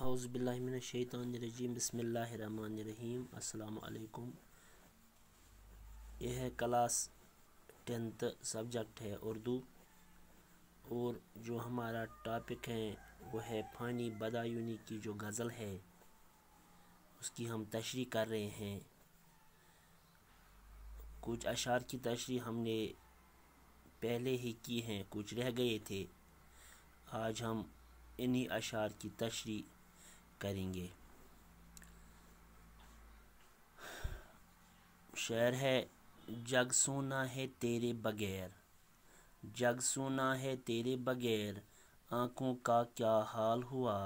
हाउसबिल्लिमिनशैतरजीम बसमीम अल्लाम यह है क्लास टेंथ सब्जेक्ट है उर्दू और जो हमारा टॉपिक है वो है फ़ानी बदायूनी की जो गज़ल है उसकी हम तशरी कर रहे हैं कुछ अशार की तशरी हमने पहले ही की हैं कुछ रह गए थे आज हम इन्हीं अशार की तशरी करेंगे शेर है जग सोना है तेरे बगैर जग सोना है तेरे बगैर आँखों का क्या हाल हुआ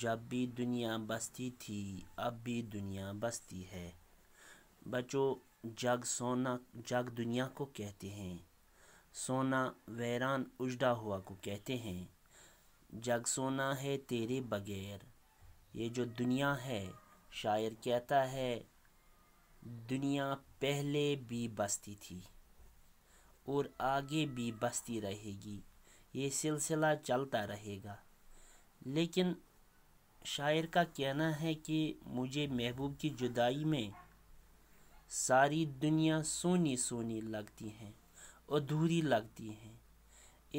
जब भी दुनिया बसती थी अब भी दुनिया बसती है बच्चों जग सोना जग दुनिया को कहते हैं सोना वैरान उजड़ा हुआ को कहते हैं जग सोना है तेरे बगैर ये जो दुनिया है शायर कहता है दुनिया पहले भी बस्ती थी और आगे भी बस्ती रहेगी ये सिलसिला चलता रहेगा लेकिन शायर का कहना है कि मुझे महबूब की जुदाई में सारी दुनिया सोनी सोनी लगती हैं अधूरी लगती हैं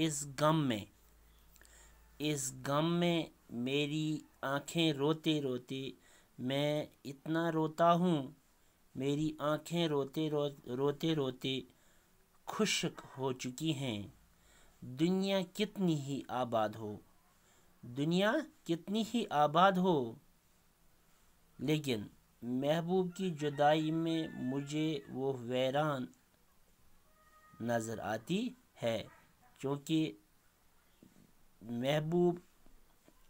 इस गम में इस गम में मेरी आँखें रोते रोते मैं इतना रोता हूँ मेरी आँखें रोते रो रोते रोते खुशक हो चुकी हैं दुनिया कितनी ही आबाद हो दुनिया कितनी ही आबाद हो लेकिन महबूब की जुदाई में मुझे वो वैरान नज़र आती है क्योंकि महबूब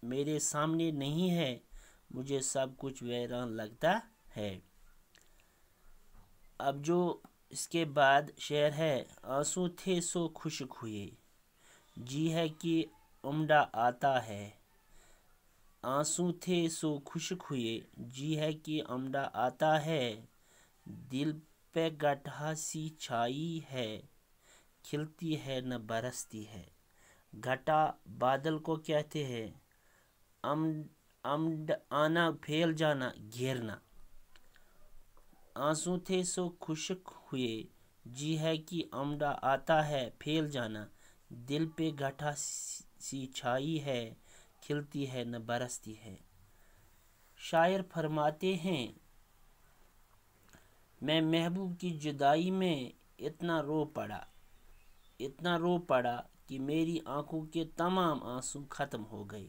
मेरे सामने नहीं है मुझे सब कुछ वैरान लगता है अब जो इसके बाद शेर है आंसू थे सो खुशक हुए जी है कि उमडा आता है आंसू थे सो खुशक हुए जी है कि उमड़ा आता है दिल पे गठा सी छाई है खिलती है न बरसती है घटा बादल को कहते हैं अम्ड अम्ड आना फैल जाना घेरना आंसू थे सो खुशक हुए जी है कि अमडा आता है फैल जाना दिल पे घटा सी छाई है खिलती है न बरसती है शायर फरमाते हैं मैं महबूब की जुदाई में इतना रो पड़ा इतना रो पड़ा कि मेरी आंखों के तमाम आंसू ख़त्म हो गए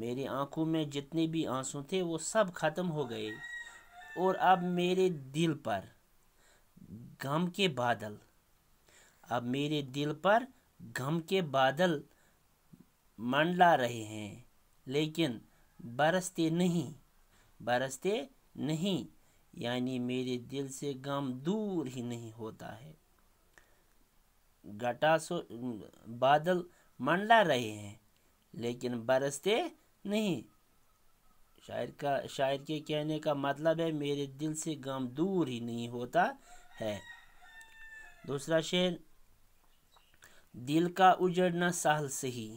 मेरी आंखों में जितने भी आंसू थे वो सब ख़त्म हो गए और अब मेरे दिल पर गम के बादल अब मेरे दिल पर गम के बादल मंडला रहे हैं लेकिन बरसते नहीं बरसते नहीं यानी मेरे दिल से गम दूर ही नहीं होता है सो बादल मंडला रहे हैं लेकिन बरसते नहीं शायर का शायर के कहने का मतलब है मेरे दिल से गम दूर ही नहीं होता है दूसरा शेर दिल का उजड़ना सहल सही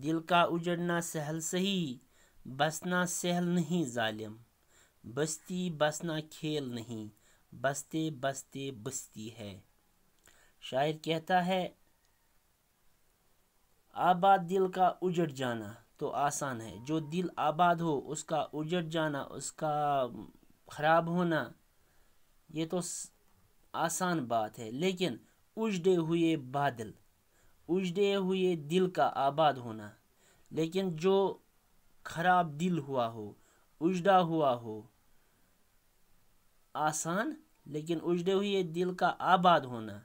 दिल का उजड़ना सहल सही बसना सहल नहीं जालिम बस्ती बसना खेल नहीं बसते बसते बस्ती है शायर कहता है आबाद दिल का उजड़ जाना तो आसान है जो दिल आबाद हो उसका उजड़ जाना उसका ख़राब होना ये तो आसान बात है लेकिन उजड़े हुए बादल उजड़े हुए दिल का आबाद होना लेकिन जो ख़राब दिल हुआ हो उजड़ा हुआ हो आसान लेकिन उजड़े हुए दिल का आबाद होना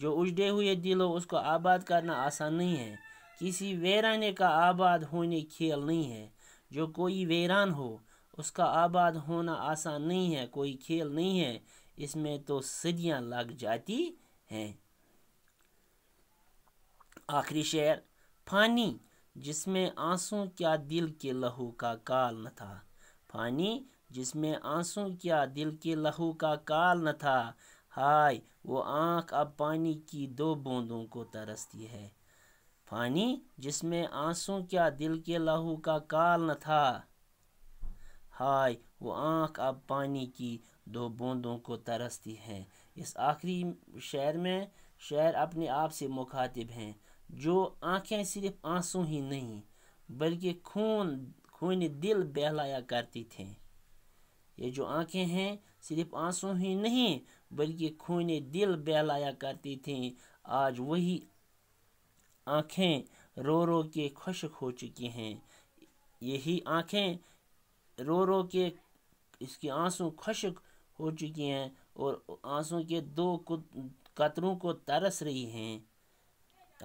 जो उजड़े हुए दिलों उसको आबाद करना आसान नहीं है किसी वेराने का आबाद होने खेल नहीं है जो कोई वेरान हो उसका आबाद होना आसान नहीं है कोई खेल नहीं है इसमें तो सदियां लग जाती हैं आखिरी शेर फानी जिसमें आंसू क्या दिल के लहू का काल न था फानी जिसमें आंसू क्या दिल के लहू का काल न था हाय वो आंख अब पानी की दो बूंदों को तरसती है पानी जिसमें आंसू क्या दिल के लहू का काल न था हाय वो आंख अब पानी की दो बूंदों को तरसती है इस आखिरी शहर में शहर अपने आप से मुखातिब हैं जो आंखें सिर्फ आंसू ही नहीं बल्कि खून खून दिल बहलाया करती थीं ये जो आंखें हैं सिर्फ आंसू ही नहीं बल्कि खूने दिल बहलाया करती थी आज वही आंखें रो रो के खुशक हो चुकी हैं यही आंखें रो रो के इसके आंसू खुशक हो चुकी हैं और आंसू के दो कतरों को तरस रही हैं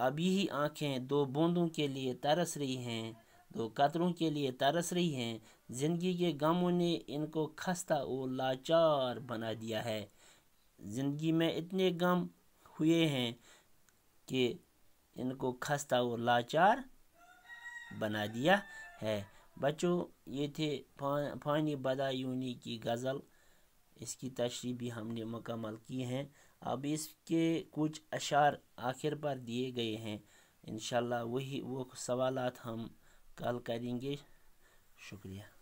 अब यही आंखें दो बूंदों के लिए तरस रही हैं तो कतरों के लिए तरस रही हैं ज़िंदगी के गमों ने इनको खस्ता और लाचार बना दिया है ज़िंदगी में इतने गम हुए हैं कि इनको खस्ता और लाचार बना दिया है बच्चों ये थे फ़ानी बदायूनी की गज़ल इसकी तशरी भी हमने मुकम्मल की हैं अब इसके कुछ अशार आखिर पर दिए गए हैं इन वही वो सवालात हम कल करेंगे शुक्रिया